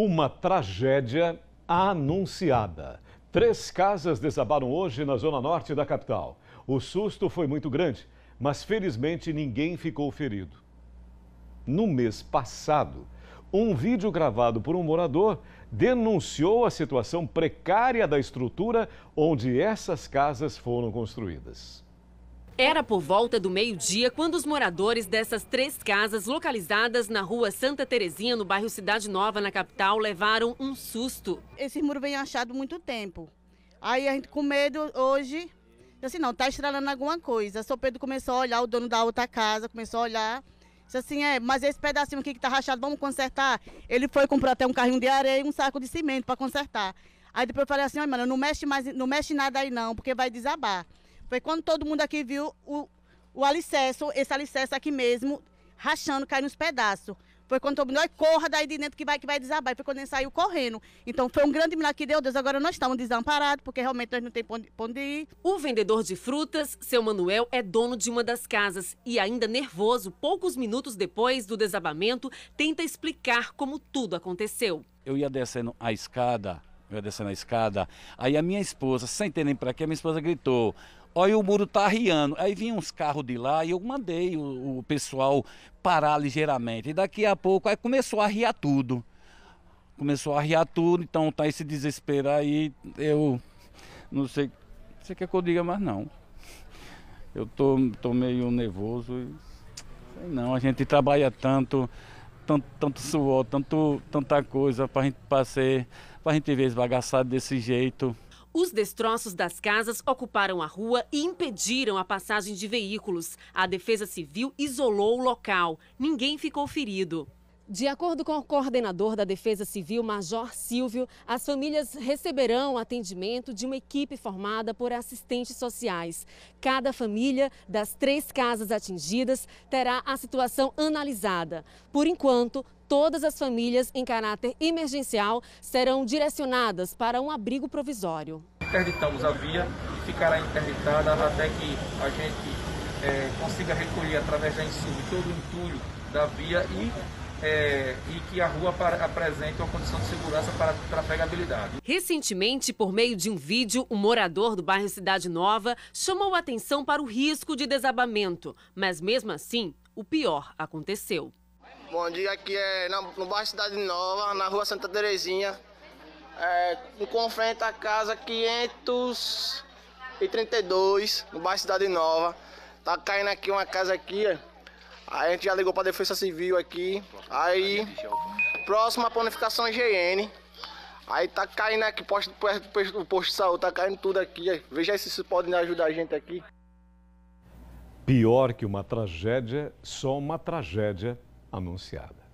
Uma tragédia anunciada. Três casas desabaram hoje na zona norte da capital. O susto foi muito grande, mas felizmente ninguém ficou ferido. No mês passado, um vídeo gravado por um morador denunciou a situação precária da estrutura onde essas casas foram construídas. Era por volta do meio-dia quando os moradores dessas três casas localizadas na rua Santa Terezinha, no bairro Cidade Nova, na capital, levaram um susto. Esse muro vem achado muito tempo. Aí a gente com medo hoje, assim, não, tá estralando alguma coisa. Só Pedro começou a olhar, o dono da outra casa começou a olhar. Disse assim, é, mas esse pedacinho aqui que tá rachado, vamos consertar. Ele foi comprar até um carrinho de areia e um saco de cimento para consertar. Aí depois eu falei assim, olha, mano, não mexe mais, não mexe nada aí não, porque vai desabar. Foi quando todo mundo aqui viu o, o alicerce, esse alicerce aqui mesmo, rachando, caindo nos pedaços. Foi quando todo mundo, olha, corra daí de dentro que vai, que vai desabar. Foi quando ele saiu correndo. Então foi um grande milagre que deu Deus. Agora nós estamos desamparados, porque realmente nós não temos onde ir. O vendedor de frutas, seu Manuel, é dono de uma das casas e, ainda nervoso, poucos minutos depois do desabamento, tenta explicar como tudo aconteceu. Eu ia descendo a escada eu descendo a escada. Aí a minha esposa, sem ter nem para quê, a minha esposa gritou: Olha, o muro tá arriando. Aí vinham uns carros de lá e eu mandei o, o pessoal parar ligeiramente. E daqui a pouco, aí começou a arriar tudo. Começou a arriar tudo, então tá esse desespero aí. Eu não sei, não sei o que, é que eu diga mais não. Eu tô, tô meio nervoso. E, sei não, a gente trabalha tanto tanto, tanto suor, tanto, tanta coisa para gente, pra para a gente ver esvagaçado desse jeito. Os destroços das casas ocuparam a rua e impediram a passagem de veículos. A Defesa Civil isolou o local. Ninguém ficou ferido. De acordo com o coordenador da Defesa Civil, Major Silvio, as famílias receberão atendimento de uma equipe formada por assistentes sociais. Cada família das três casas atingidas terá a situação analisada. Por enquanto, todas as famílias em caráter emergencial serão direcionadas para um abrigo provisório. Interditamos a via e ficará interditada até que a gente é, consiga recolher através da insub todo o entulho da via e é, e que a rua apresente uma condição de segurança para trafegabilidade. Recentemente, por meio de um vídeo, um morador do bairro Cidade Nova chamou a atenção para o risco de desabamento, mas mesmo assim, o pior aconteceu. Bom dia, aqui é no bairro Cidade Nova, na rua Santa Terezinha, é, confronto à casa 532, no bairro Cidade Nova. Tá caindo aqui uma casa aqui, ó Aí a gente já ligou para a Defesa Civil aqui. Aí, próxima planificação é GN. Aí tá caindo aqui, posto, posto, posto de saúde, tá caindo tudo aqui. Veja aí se vocês podem ajudar a gente aqui. Pior que uma tragédia, só uma tragédia anunciada.